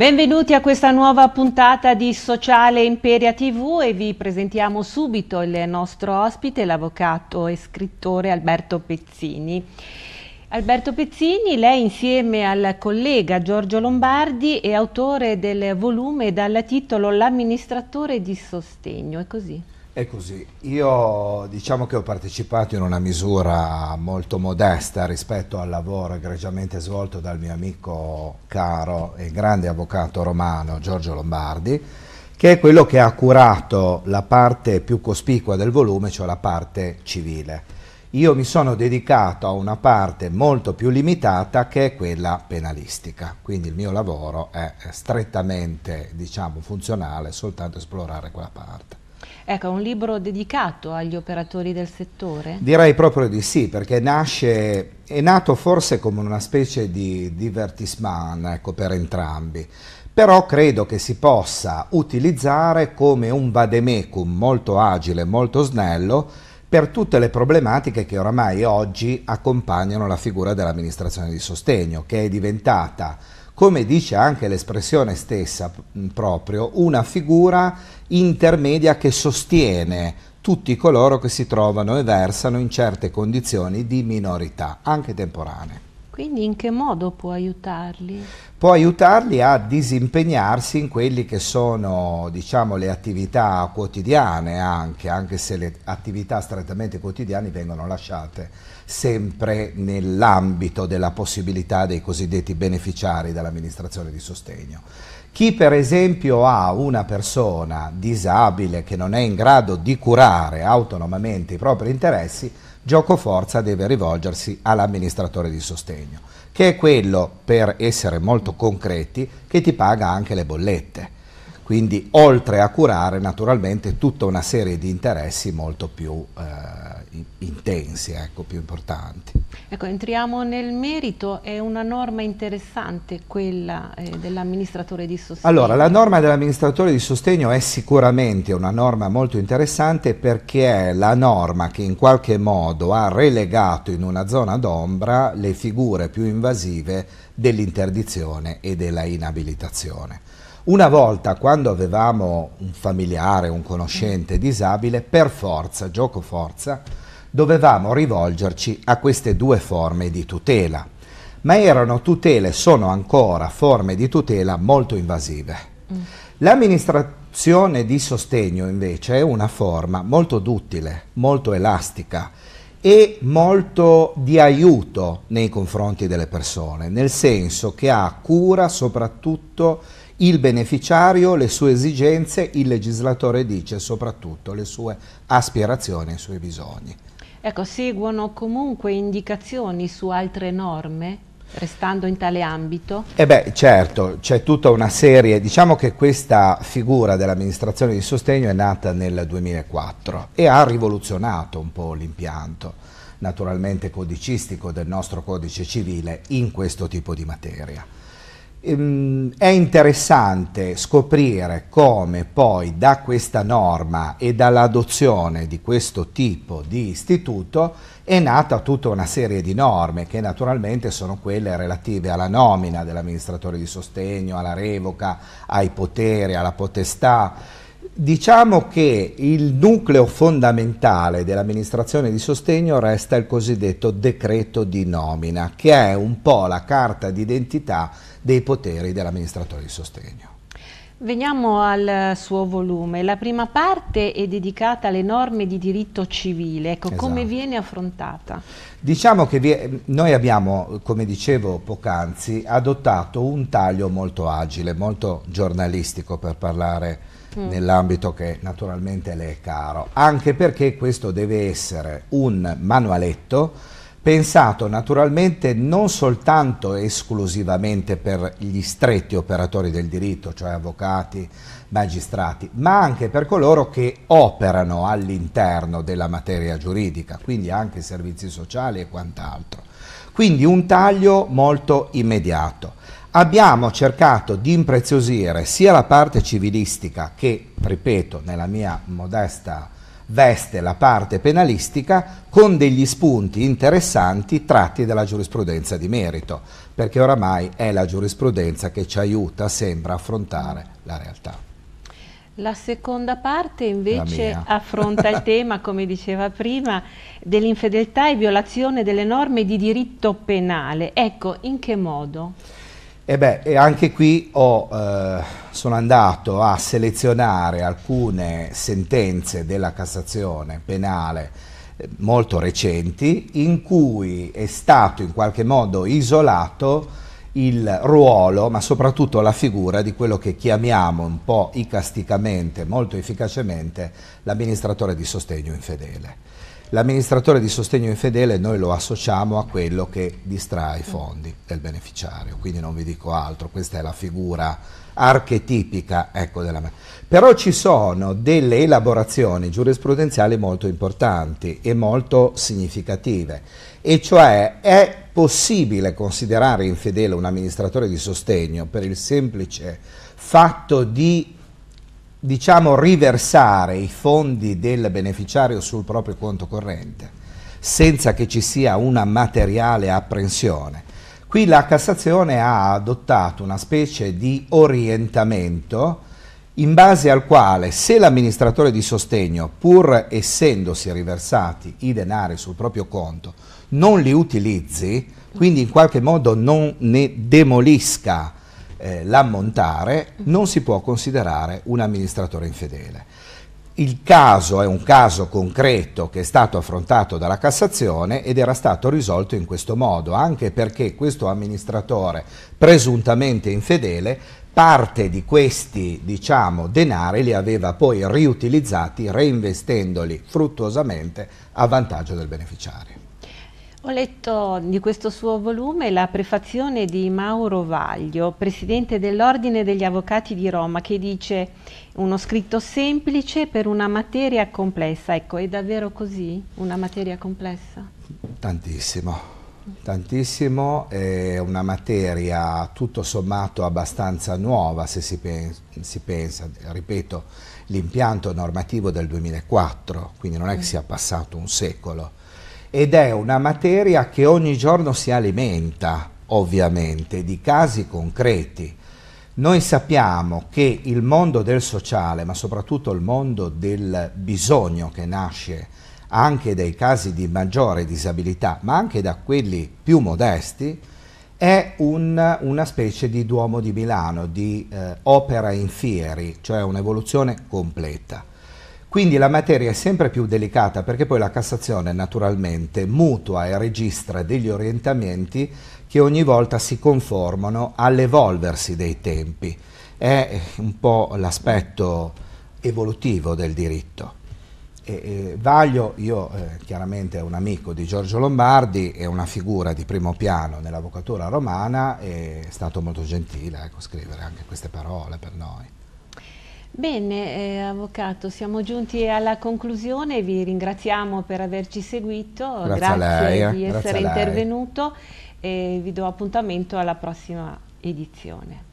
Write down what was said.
Benvenuti a questa nuova puntata di Sociale Imperia TV e vi presentiamo subito il nostro ospite, l'avvocato e scrittore Alberto Pezzini. Alberto Pezzini, lei insieme al collega Giorgio Lombardi è autore del volume dal titolo L'amministratore di sostegno, è così? È così, io diciamo che ho partecipato in una misura molto modesta rispetto al lavoro egregiamente svolto dal mio amico caro e grande avvocato romano Giorgio Lombardi, che è quello che ha curato la parte più cospicua del volume, cioè la parte civile. Io mi sono dedicato a una parte molto più limitata che è quella penalistica, quindi il mio lavoro è strettamente diciamo, funzionale soltanto esplorare quella parte. Ecco, un libro dedicato agli operatori del settore? Direi proprio di sì, perché nasce è nato forse come una specie di divertisman ecco, per entrambi, però credo che si possa utilizzare come un vademecum molto agile, molto snello, per tutte le problematiche che oramai oggi accompagnano la figura dell'amministrazione di sostegno, che è diventata come dice anche l'espressione stessa proprio, una figura intermedia che sostiene tutti coloro che si trovano e versano in certe condizioni di minorità, anche temporanee. Quindi in che modo può aiutarli? Può aiutarli a disimpegnarsi in quelle che sono diciamo, le attività quotidiane anche, anche se le attività strettamente quotidiane vengono lasciate sempre nell'ambito della possibilità dei cosiddetti beneficiari dell'amministrazione di sostegno. Chi per esempio ha una persona disabile che non è in grado di curare autonomamente i propri interessi, Gioco Forza deve rivolgersi all'amministratore di sostegno, che è quello, per essere molto concreti, che ti paga anche le bollette quindi oltre a curare naturalmente tutta una serie di interessi molto più eh, intensi, ecco, più importanti. Ecco, entriamo nel merito, è una norma interessante quella eh, dell'amministratore di sostegno. Allora, la norma dell'amministratore di sostegno è sicuramente una norma molto interessante perché è la norma che in qualche modo ha relegato in una zona d'ombra le figure più invasive dell'interdizione e della inabilitazione. Una volta, quando avevamo un familiare, un conoscente disabile, per forza, gioco forza, dovevamo rivolgerci a queste due forme di tutela. Ma erano tutele, sono ancora forme di tutela molto invasive. Mm. L'amministrazione di sostegno invece è una forma molto duttile, molto elastica, e molto di aiuto nei confronti delle persone, nel senso che ha cura soprattutto il beneficiario, le sue esigenze, il legislatore dice soprattutto le sue aspirazioni, i suoi bisogni. Ecco, seguono comunque indicazioni su altre norme? Restando in tale ambito? Eh beh, certo, c'è tutta una serie, diciamo che questa figura dell'amministrazione di sostegno è nata nel 2004 e ha rivoluzionato un po' l'impianto, naturalmente codicistico del nostro codice civile in questo tipo di materia. Ehm, è interessante scoprire come poi da questa norma e dall'adozione di questo tipo di istituto è nata tutta una serie di norme che naturalmente sono quelle relative alla nomina dell'amministratore di sostegno, alla revoca, ai poteri, alla potestà Diciamo che il nucleo fondamentale dell'amministrazione di sostegno resta il cosiddetto decreto di nomina, che è un po' la carta d'identità dei poteri dell'amministratore di sostegno. Veniamo al suo volume. La prima parte è dedicata alle norme di diritto civile. Ecco, esatto. come viene affrontata? Diciamo che vi, noi abbiamo, come dicevo poc'anzi, adottato un taglio molto agile, molto giornalistico per parlare di Mm. nell'ambito che naturalmente le è caro, anche perché questo deve essere un manualetto pensato naturalmente non soltanto esclusivamente per gli stretti operatori del diritto, cioè avvocati, magistrati, ma anche per coloro che operano all'interno della materia giuridica, quindi anche servizi sociali e quant'altro. Quindi un taglio molto immediato abbiamo cercato di impreziosire sia la parte civilistica che, ripeto, nella mia modesta veste la parte penalistica con degli spunti interessanti tratti dalla giurisprudenza di merito, perché oramai è la giurisprudenza che ci aiuta, sembra, a affrontare la realtà. La seconda parte invece affronta il tema, come diceva prima, dell'infedeltà e violazione delle norme di diritto penale. Ecco, in che modo? E beh, anche qui ho, eh, sono andato a selezionare alcune sentenze della Cassazione penale eh, molto recenti in cui è stato in qualche modo isolato il ruolo, ma soprattutto la figura di quello che chiamiamo un po' icasticamente, molto efficacemente, l'amministratore di sostegno infedele. L'amministratore di sostegno infedele noi lo associamo a quello che distrae i fondi del beneficiario, quindi non vi dico altro, questa è la figura archetipica ecco, della Però ci sono delle elaborazioni giurisprudenziali molto importanti e molto significative, e cioè è possibile considerare infedele un amministratore di sostegno per il semplice fatto di diciamo, riversare i fondi del beneficiario sul proprio conto corrente senza che ci sia una materiale apprensione. Qui la Cassazione ha adottato una specie di orientamento in base al quale se l'amministratore di sostegno, pur essendosi riversati i denari sul proprio conto, non li utilizzi, quindi in qualche modo non ne demolisca eh, l'ammontare, non si può considerare un amministratore infedele. Il caso è un caso concreto che è stato affrontato dalla Cassazione ed era stato risolto in questo modo, anche perché questo amministratore presuntamente infedele parte di questi diciamo, denari li aveva poi riutilizzati reinvestendoli fruttuosamente a vantaggio del beneficiario. Ho letto di questo suo volume la prefazione di Mauro Vaglio, presidente dell'Ordine degli Avvocati di Roma, che dice uno scritto semplice per una materia complessa. Ecco, è davvero così? Una materia complessa? Tantissimo, tantissimo. È una materia tutto sommato abbastanza nuova, se si, pe si pensa, ripeto, l'impianto normativo del 2004, quindi non è che sia passato un secolo ed è una materia che ogni giorno si alimenta, ovviamente, di casi concreti. Noi sappiamo che il mondo del sociale, ma soprattutto il mondo del bisogno che nasce anche dai casi di maggiore disabilità, ma anche da quelli più modesti, è un, una specie di Duomo di Milano, di eh, opera in fieri, cioè un'evoluzione completa. Quindi la materia è sempre più delicata perché poi la Cassazione naturalmente mutua e registra degli orientamenti che ogni volta si conformano all'evolversi dei tempi. È eh, un po' l'aspetto evolutivo del diritto. E, eh, Vaglio, io eh, chiaramente è un amico di Giorgio Lombardi, è una figura di primo piano nell'avvocatura romana, e è stato molto gentile ecco, scrivere anche queste parole per noi. Bene, eh, Avvocato, siamo giunti alla conclusione, vi ringraziamo per averci seguito, grazie, grazie di eh, essere intervenuto e vi do appuntamento alla prossima edizione.